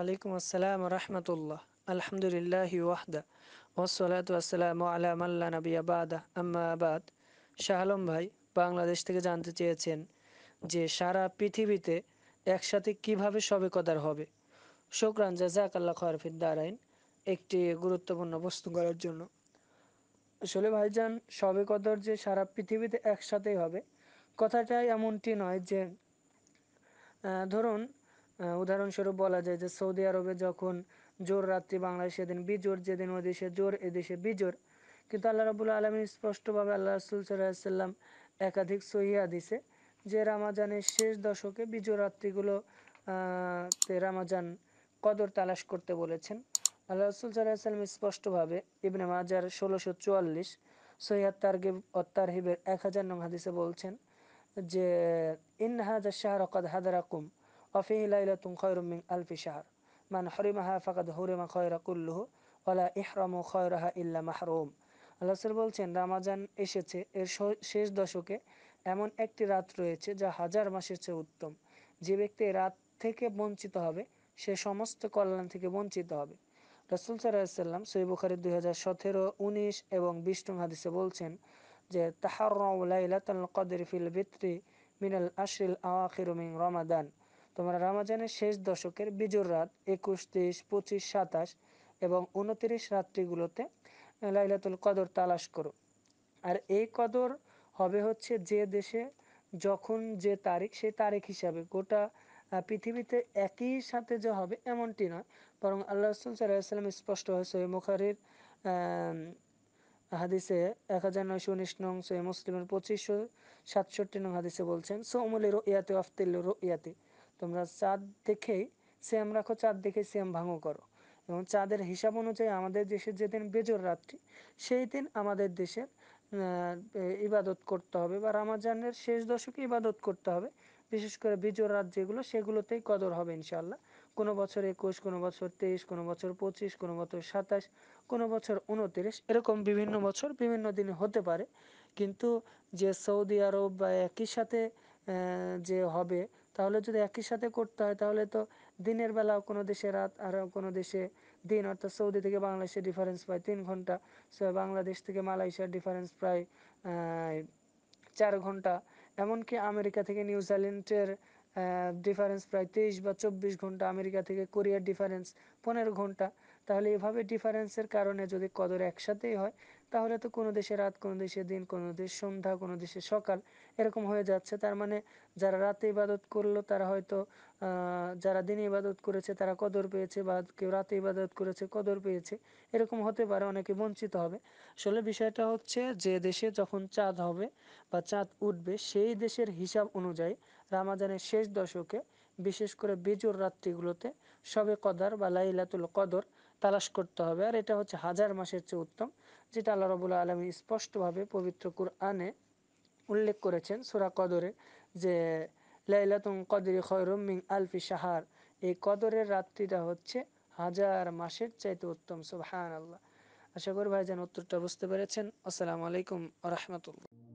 ওয়ালাইকুম আসসালাম রহমতুল্লাহ আলহামদুলিল্লাহ ওয়াহদা নবী আবাদা শাহালম ভাই বাংলাদেশ থেকে জানতে চেয়েছেন যে সারা পৃথিবীতে একসাথে কিভাবে সবে কদার হবে শোকরান জাজাক আল্লাহ খরফিদ দারাইন একটি গুরুত্বপূর্ণ বস্তু করার জন্য আসলে ভাইজান সবে কদর যে সারা পৃথিবীতে একসাথেই হবে কথাটা এমনটি নয় যে ধরুন উদাহরণস্বরূপ বলা যায় যে সৌদি আরবে যখন জোর রাত্রি বাংলায় সেদিন বিজোর যেদিন ওদেশে জোর এদেশে বিজোর কিন্তু আল্লাহ রবুল্লা আলমী স্পষ্টভাবে আল্লাহ রসুল সাল্লাম একাধিক সহিয়া দিছে যে রামাজানের শেষ দশকে বিজোর রাত্রিগুলো তে রামাজান কদর তালাশ করতে বলেছেন আল্লাহ রসুল সাল্লাম স্পষ্টভাবে ইবনে মাজার ষোলোশো চুয়াল্লিশ সৈয়াদ তার্গিব হিবের এক হাজার নং হাদিসে বলছেন যে ইন হাজার শাহরকাদ হাদারাকুম অফি লাইলাতুন খয়রুম মিন আলফি শাহর মান হরিমাহা ফাকাদ হরিমা খয়রা কুল্লুহু ওলা ইহরামু খয়রাহা ইল্লা মাহরুম আল্লাহ বলছেন রামাজান এসেছে এর শেষ দশকে এমন একটি রাত রয়েছে যা হাজার মাসের চেয়ে উত্তম যে ব্যক্তি রাত থেকে বঞ্চিত হবে সে সমস্ত কল্যাণ থেকে বঞ্চিত হবে রসুল সাল্লাম বুখারি দুই হাজার সতেরো উনিশ এবং বিষ্ণু হাদিসে বলছেন যে তাহার কদের ফিল বিত্রি মিনাল আশিল আওয়াখির মিন রমাদান তোমরা রামাজানের শেষ দশকের বিজোর রাত একুশ তেইশ পঁচিশ সাতাশ এবং উনতিরিশ রাত্রিগুলোতে লাইলাতুল কদর তালাশ করো আর এই কদর হবে হচ্ছে যে দেশে যখন যে তারিখ সে তারিখ হিসাবে গোটা পৃথিবীতে একই সাথে যে হবে এমনটি নয় বরং আল্লাহ রসুল সাল্লাম স্পষ্ট হয় সহি মুখারির হাদিসে এক হাজার নয়শো উনিশ নং সহি মুসলিমের পঁচিশশো সাতষট্টি নং হাদিসে বলছেন সোমলি রো ইয়াতে আফতিল্ল রো ইয়াতে তোমরা চাঁদ দেখে শ্যাম রাখো চাঁদ দেখে শ্যাম ভাঙো করো এবং চাঁদের হিসাব অনুযায়ী আমাদের দেশে যেদিন বেজর রাত্রি সেই দিন আমাদের দেশের ইবাদত করতে হবে বা রামাজানের শেষ দশকে ইবাদত করতে হবে বিশেষ করে বিজোর রাত যেগুলো সেগুলোতেই কদর হবে ইনশাল্লাহ কোনো বছর একুশ কোনো বছর তেইশ কোনো বছর পঁচিশ কোনো বছর সাতাশ কোনো বছর উনতিরিশ এরকম বিভিন্ন বছর বিভিন্ন দিনে হতে পারে কিন্তু যে সৌদি আরব বা একই সাথে যে হবে তাহলে যদি একই সাথে করতে হয় তাহলে তো দিনের বেলা কোনো দেশে রাত আর কোনো দেশে দিন অর্থাৎ সৌদি থেকে বাংলাদেশের ডিফারেন্স প্রায় তিন ঘন্টা বাংলাদেশ থেকে মালয়েশিয়ার ডিফারেন্স প্রায় চার ঘন্টা এমনকি আমেরিকা থেকে নিউজিল্যান্ডের ডিফারেন্স প্রায় তেইশ বা চব্বিশ ঘন্টা আমেরিকা থেকে কোরিয়ার ডিফারেন্স পনেরো ঘন্টা তাহলে এভাবে ডিফারেন্সের কারণে যদি কদর একসাথেই হয় তাহলে তো কোনো দেশে রাত কোনো দেশে দিন কোনো দেশ সন্ধ্যা কোনো দেশে সকাল এরকম হয়ে যাচ্ছে তার মানে যারা রাতে ইবাদত করলো তারা হয়তো যারা দিনে ইবাদত করেছে তারা কদর পেয়েছে বা কেউ রাতে ইবাদত করেছে কদর পেয়েছে এরকম হতে পারে অনেকে বঞ্চিত হবে আসলে বিষয়টা হচ্ছে যে দেশে যখন চাঁদ হবে বা চাঁদ উঠবে সেই দেশের হিসাব অনুযায়ী রামাজানের শেষ দশকে বিশেষ করে বেজোর রাত্রিগুলোতে সবে কদর বা লাইলাতুল কদর তালাশ করতে হবে আর এটা হচ্ছে হাজার মাসের চেয়ে উত্তম যেটা আল্লাহ রবুল্লা আলমী স্পষ্টভাবে পবিত্র কুরআনে উল্লেখ করেছেন সুরা কদরে যে লাইলাতুল কদরি খয়রমিং আলফি সাহার এই কদরের রাত্রিটা হচ্ছে হাজার মাসের চাইতে উত্তম সব সুবহান আল্লাহ আশা করি ভাই যেন উত্তরটা বুঝতে পেরেছেন আসসালামু আলাইকুম রহমতুল্লাহ